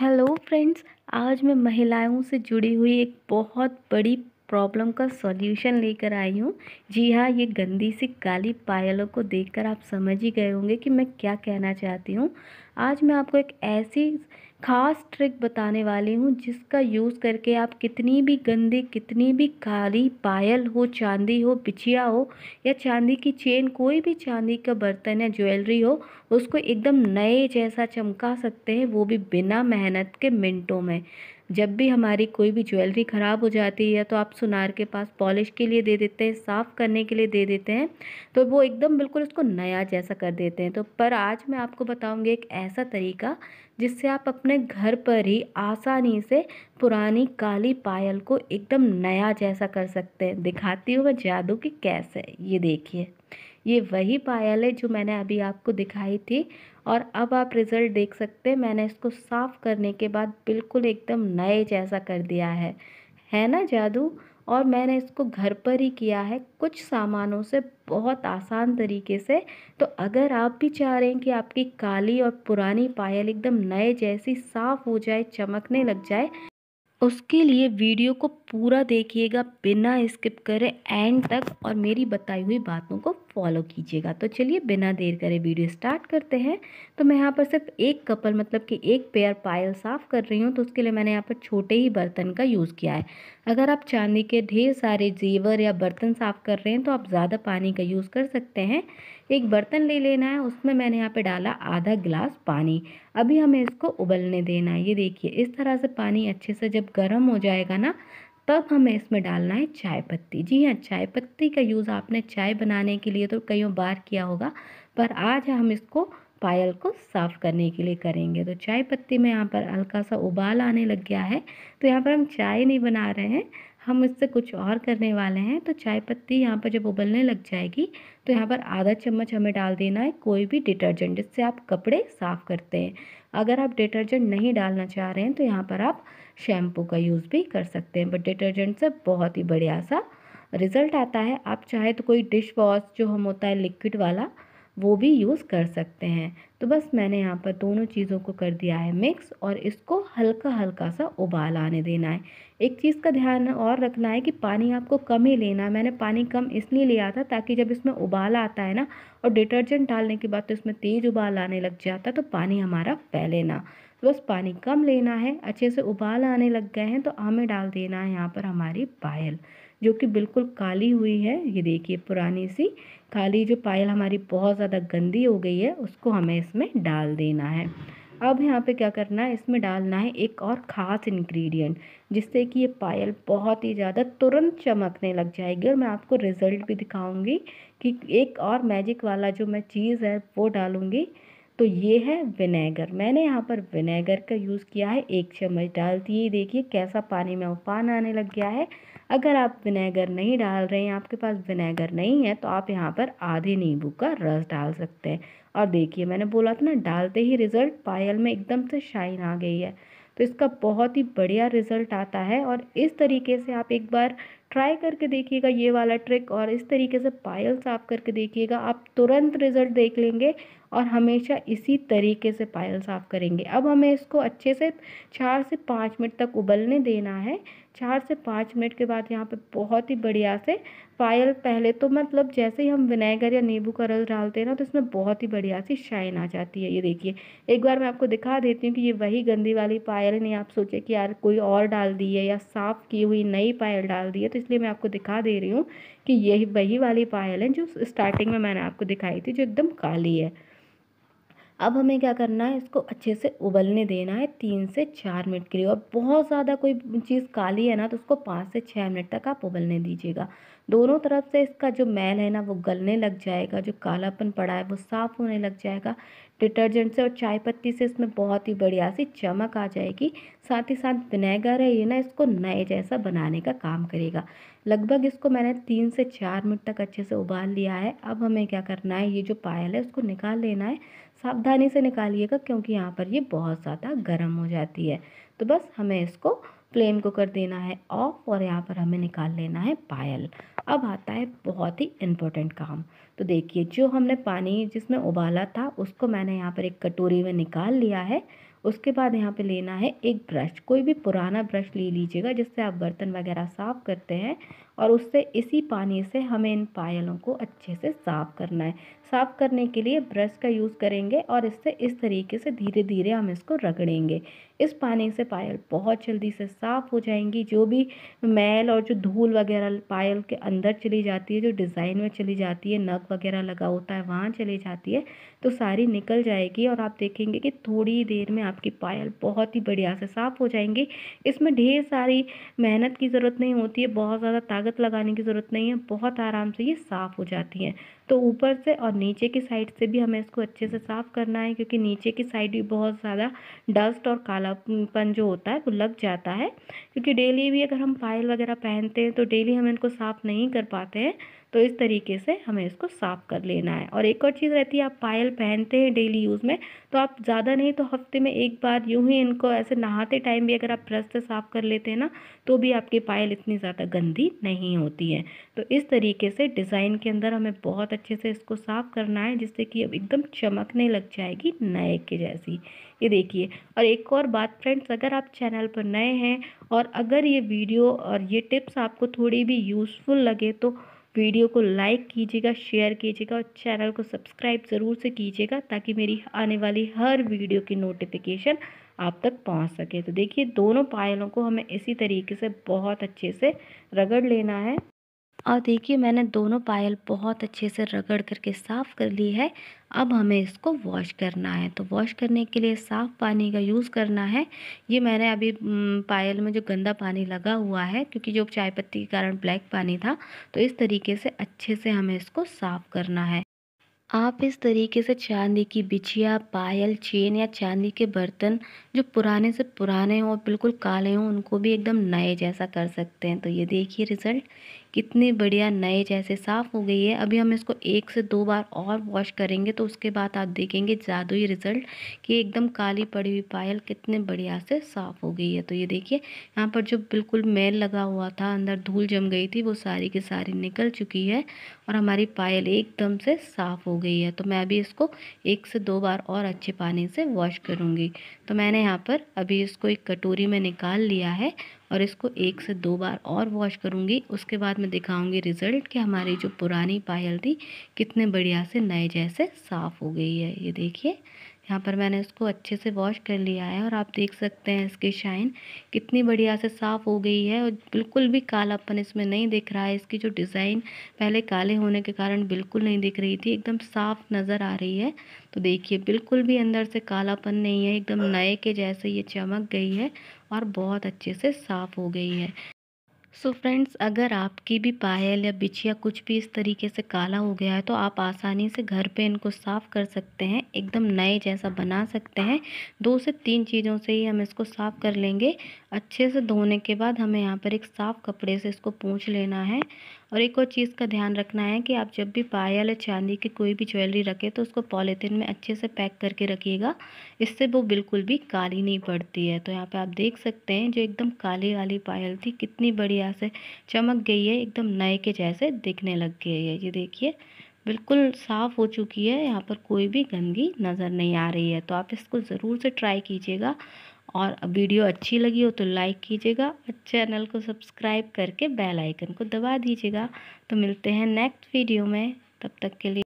hello friends आज मैं महिलाओं से जुड़ी हुई एक बहुत बड़ी प्रॉब्लम का सॉल्यूशन लेकर आई हूँ जी हाँ ये गंदी सी काली पायलों को देखकर आप समझ ही गए होंगे कि मैं क्या कहना चाहती हूँ आज मैं आपको एक ऐसी ख़ास ट्रिक बताने वाली हूँ जिसका यूज़ करके आप कितनी भी गंदी कितनी भी काली पायल हो चांदी हो बिछिया हो या चांदी की चेन कोई भी चांदी का बर्तन या ज्वेलरी हो उसको एकदम नए जैसा चमका सकते हैं वो भी बिना मेहनत के मिनटों में जब भी हमारी कोई भी ज्वेलरी ख़राब हो जाती है तो आप सुनार के पास पॉलिश के लिए दे देते हैं साफ़ करने के लिए दे देते हैं तो वो एकदम बिल्कुल उसको नया जैसा कर देते हैं तो पर आज मैं आपको बताऊँगी एक ऐसा तरीका जिससे आप अपने घर पर ही आसानी से पुरानी काली पायल को एकदम नया जैसा कर सकते हैं दिखाती हूँ मैं जादू की कैसे ये देखिए ये वही पायल है जो मैंने अभी आपको दिखाई थी और अब आप रिज़ल्ट देख सकते हैं मैंने इसको साफ़ करने के बाद बिल्कुल एकदम नए जैसा कर दिया है है ना जादू और मैंने इसको घर पर ही किया है कुछ सामानों से बहुत आसान तरीके से तो अगर आप भी चाह रहे हैं कि आपकी काली और पुरानी पायल एकदम नए जैसी साफ़ हो जाए चमकने लग जाए उसके लिए वीडियो को पूरा देखिएगा बिना स्किप करें एंड तक और मेरी बताई हुई बातों को फॉलो कीजिएगा तो चलिए बिना देर करे वीडियो स्टार्ट करते हैं तो मैं यहाँ पर सिर्फ एक कपल मतलब कि एक पेयर पायल साफ़ कर रही हूँ तो उसके लिए मैंने यहाँ पर छोटे ही बर्तन का यूज़ किया है अगर आप चांदी के ढेर सारे जेवर या बर्तन साफ़ कर रहे हैं तो आप ज़्यादा पानी का यूज़ कर सकते हैं एक बर्तन ले लेना है उसमें मैंने यहाँ पे डाला आधा गिलास पानी अभी हमें इसको उबलने देना है ये देखिए इस तरह से पानी अच्छे से जब गर्म हो जाएगा ना तब हमें इसमें डालना है चाय पत्ती जी हाँ चाय पत्ती का यूज़ आपने चाय बनाने के लिए तो कईयों बार किया होगा पर आज हम इसको पायल को साफ़ करने के लिए करेंगे तो चाय पत्ती में यहाँ पर हल्का सा उबाल आने लग गया है तो यहाँ पर हम चाय नहीं बना रहे हैं हम इससे कुछ और करने वाले हैं तो चाय पत्ती यहाँ पर जब उबलने लग जाएगी तो यहाँ पर आधा चम्मच हमें डाल देना है कोई भी डिटर्जेंट जिससे आप कपड़े साफ़ करते हैं अगर आप डिटर्जेंट नहीं डालना चाह रहे हैं तो यहाँ पर आप शैम्पू का यूज़ भी कर सकते हैं बट डिटर्जेंट से बहुत ही बढ़िया सा रिज़ल्ट आता है आप चाहे तो कोई डिश वॉश जो हम होता है लिक्विड वाला वो भी यूज़ कर सकते हैं तो बस मैंने यहाँ पर दोनों चीज़ों को कर दिया है मिक्स और इसको हल्का हल्का सा उबाल आने देना है एक चीज़ का ध्यान और रखना है कि पानी आपको कम ही लेना मैंने पानी कम इसलिए लिया था ताकि जब इसमें उबाल आता है ना और डिटर्जेंट डालने के बाद तो इसमें तेज़ उबाल आने लग जाता तो पानी हमारा फैले ना तो बस पानी कम लेना है अच्छे से उबाल आने लग गए हैं तो हमें डाल देना है यहाँ पर हमारी पायल जो कि बिल्कुल काली हुई है ये देखिए पुरानी सी काली जो पायल हमारी बहुत ज़्यादा गंदी हो गई है उसको हमें इसमें डाल देना है अब यहाँ पे क्या करना है इसमें डालना है एक और ख़ास इंग्रेडिएंट जिससे कि ये पायल बहुत ही ज़्यादा तुरंत चमकने लग जाएगी और मैं आपको रिज़ल्ट भी दिखाऊंगी कि एक और मैजिक वाला जो मैं चीज़ है वो डालूँगी तो ये है विनेगर मैंने यहाँ पर विनेगर का यूज़ किया है एक चम्मच डालती है देखिए कैसा पानी में उफान आने लग गया है अगर आप विनेगर नहीं डाल रहे हैं आपके पास विनेगर नहीं है तो आप यहाँ पर आधे नींबू का रस डाल सकते हैं और देखिए मैंने बोला था ना डालते ही रिज़ल्ट पायल में एकदम से शाइन आ गई है तो इसका बहुत ही बढ़िया रिज़ल्ट आता है और इस तरीके से आप एक बार ट्राई करके देखिएगा ये वाला ट्रिक और इस तरीके से पायल साफ़ करके देखिएगा आप तुरंत रिज़ल्ट देख लेंगे और हमेशा इसी तरीके से पायल साफ़ करेंगे अब हमें इसको अच्छे से चार से पाँच मिनट तक उबलने देना है चार से पाँच मिनट के बाद यहाँ पे बहुत ही बढ़िया से पायल पहले तो मतलब जैसे ही हम विनेगर या नींबू का रस डालते हैं ना तो इसमें बहुत ही बढ़िया सी शाइन आ जाती है ये देखिए एक बार मैं आपको दिखा देती हूँ कि ये वही गंदी वाली पायल नहीं आप सोचे कि यार कोई और डाल दी है या साफ़ की हुई नई पायल डाल दी है तो इसलिए मैं आपको दिखा दे रही हूँ कि यही वही वाली पायल है जो स्टार्टिंग में मैंने आपको दिखाई थी जो एकदम काली है अब हमें क्या करना है इसको अच्छे से उबलने देना है तीन से चार मिनट के लिए और बहुत ज़्यादा कोई चीज़ काली है ना तो उसको पाँच से छः मिनट तक आप उबलने दीजिएगा दोनों तरफ से इसका जो मैल है ना वो गलने लग जाएगा जो कालापन पड़ा है वो साफ़ होने लग जाएगा डिटर्जेंट से और चाय पत्ती से इसमें बहुत ही बढ़िया सी चमक आ जाएगी साथ ही साथ विनेगर है ये ना इसको नए जैसा बनाने का काम करेगा लगभग इसको मैंने तीन से चार मिनट तक अच्छे से उबाल लिया है अब हमें क्या करना है ये जो पायल है उसको निकाल लेना है सावधानी से निकालिएगा क्योंकि यहाँ पर ये बहुत ज़्यादा गर्म हो जाती है तो बस हमें इसको फ्लेम को कर देना है ऑफ और यहाँ पर हमें निकाल लेना है पायल अब आता है बहुत ही इम्पोर्टेंट काम तो देखिए जो हमने पानी जिसमें उबाला था उसको मैंने यहाँ पर एक कटोरी में निकाल लिया है उसके बाद यहाँ पे लेना है एक ब्रश कोई भी पुराना ब्रश ले लीजिएगा जिससे आप बर्तन वगैरह साफ़ करते हैं और उससे इसी पानी से हमें इन पायलों को अच्छे से साफ़ करना है साफ़ करने के लिए ब्रश का यूज़ करेंगे और इससे इस तरीके से धीरे धीरे हम इसको रगड़ेंगे इस पानी से पायल बहुत जल्दी से साफ़ हो जाएंगी जो भी मैल और जो धूल वगैरह पायल के अंदर चली जाती है जो डिज़ाइन में चली जाती है नग वगैरह लगा होता है वहाँ चली जाती है तो सारी निकल जाएगी और आप देखेंगे कि थोड़ी देर में आपकी पायल बहुत ही बढ़िया से साफ़ हो जाएंगी इसमें ढेर सारी मेहनत की ज़रूरत नहीं होती है बहुत ज़्यादा ताकत लगाने की ज़रूरत नहीं है बहुत आराम से ये साफ़ हो जाती हैं तो ऊपर से और नीचे की साइड से भी हमें इसको अच्छे से साफ़ करना है क्योंकि नीचे की साइड भी बहुत ज़्यादा डस्ट और कालापन जो होता है वो लग जाता है क्योंकि डेली भी अगर हम पायल वगैरह पहनते हैं तो डेली हम इनको साफ़ नहीं कर पाते हैं तो इस तरीके से हमें इसको साफ़ कर लेना है और एक और चीज़ रहती है आप पायल पहनते हैं डेली यूज़ में तो आप ज़्यादा नहीं तो हफ्ते में एक बार यूँ ही इनको ऐसे नहाते टाइम भी अगर आप ब्रश से साफ़ कर लेते हैं ना तो भी आपकी पायल इतनी ज़्यादा गंदी नहीं होती है तो इस तरीके से डिज़ाइन के अंदर हमें बहुत अच्छे से इसको साफ़ करना है जिससे कि अब एकदम चमकने लग जाएगी नए के जैसी ये देखिए और एक और बात फ्रेंड्स अगर आप चैनल पर नए हैं और अगर ये वीडियो और ये टिप्स आपको थोड़ी भी यूज़फुल लगे तो वीडियो को लाइक कीजिएगा शेयर कीजिएगा और चैनल को सब्सक्राइब ज़रूर से कीजिएगा ताकि मेरी आने वाली हर वीडियो की नोटिफिकेशन आप तक पहुंच सके तो देखिए दोनों पायलों को हमें इसी तरीके से बहुत अच्छे से रगड़ लेना है और देखिए मैंने दोनों पायल बहुत अच्छे से रगड़ करके साफ़ कर ली है अब हमें इसको वॉश करना है तो वॉश करने के लिए साफ़ पानी का यूज़ करना है ये मैंने अभी पायल में जो गंदा पानी लगा हुआ है क्योंकि जो चाय पत्ती के कारण ब्लैक पानी था तो इस तरीके से अच्छे से हमें इसको साफ़ करना है आप इस तरीके से चांदी की बिछिया पायल चेन या चांदी के बर्तन जो पुराने से पुराने हों बिल्कुल काले हों उनको भी एकदम नए जैसा कर सकते हैं तो ये देखिए रिज़ल्ट कितनी बढ़िया नए जैसे साफ़ हो गई है अभी हम इसको एक से दो बार और वॉश करेंगे तो उसके बाद आप देखेंगे ही रिज़ल्ट कि एकदम काली पड़ी हुई पायल कितने बढ़िया से साफ़ हो गई है तो ये देखिए यहाँ पर जो बिल्कुल मेल लगा हुआ था अंदर धूल जम गई थी वो सारी की सारी निकल चुकी है और हमारी पायल एकदम से साफ़ हो गई है तो मैं अभी इसको एक से दो बार और अच्छे पानी से वॉश करूँगी तो मैंने यहाँ पर अभी इसको एक कटोरी में निकाल लिया है और इसको एक से दो बार और वॉश करूँगी उसके बाद मैं दिखाऊँगी रिज़ल्ट कि हमारी जो पुरानी पायल थी कितने बढ़िया से नए जैसे साफ़ हो गई है ये देखिए यहाँ पर मैंने इसको अच्छे से वॉश कर लिया है और आप देख सकते हैं इसकी शाइन कितनी बढ़िया से साफ़ हो गई है और बिल्कुल भी कालापन इसमें नहीं दिख रहा है इसकी जो डिज़ाइन पहले काले होने के कारण बिल्कुल नहीं दिख रही थी एकदम साफ़ नज़र आ रही है तो देखिए बिल्कुल भी अंदर से कालापन नहीं है एकदम नए के जैसे ये चमक गई है और बहुत अच्छे से साफ़ हो गई है सो so फ्रेंड्स अगर आपकी भी पायल या बिछिया कुछ भी इस तरीके से काला हो गया है तो आप आसानी से घर पे इनको साफ़ कर सकते हैं एकदम नए जैसा बना सकते हैं दो से तीन चीज़ों से ही हम इसको साफ़ कर लेंगे अच्छे से धोने के बाद हमें यहाँ पर एक साफ़ कपड़े से इसको पूछ लेना है और एक और चीज़ का ध्यान रखना है कि आप जब भी पायल या चांदी की कोई भी ज्वेलरी रखें तो उसको पॉलीथीन में अच्छे से पैक करके रखिएगा इससे वो बिल्कुल भी काली नहीं पड़ती है तो यहाँ पे आप देख सकते हैं जो एकदम काली वाली पायल थी कितनी बढ़िया से चमक गई है एकदम नए के जैसे दिखने लग गई है ये देखिए बिल्कुल साफ़ हो चुकी है यहाँ पर कोई भी गंदगी नज़र नहीं आ रही है तो आप इसको ज़रूर से ट्राई कीजिएगा और वीडियो अच्छी लगी हो तो लाइक कीजिएगा और चैनल को सब्सक्राइब करके बेल आइकन को दबा दीजिएगा तो मिलते हैं नेक्स्ट वीडियो में तब तक के लिए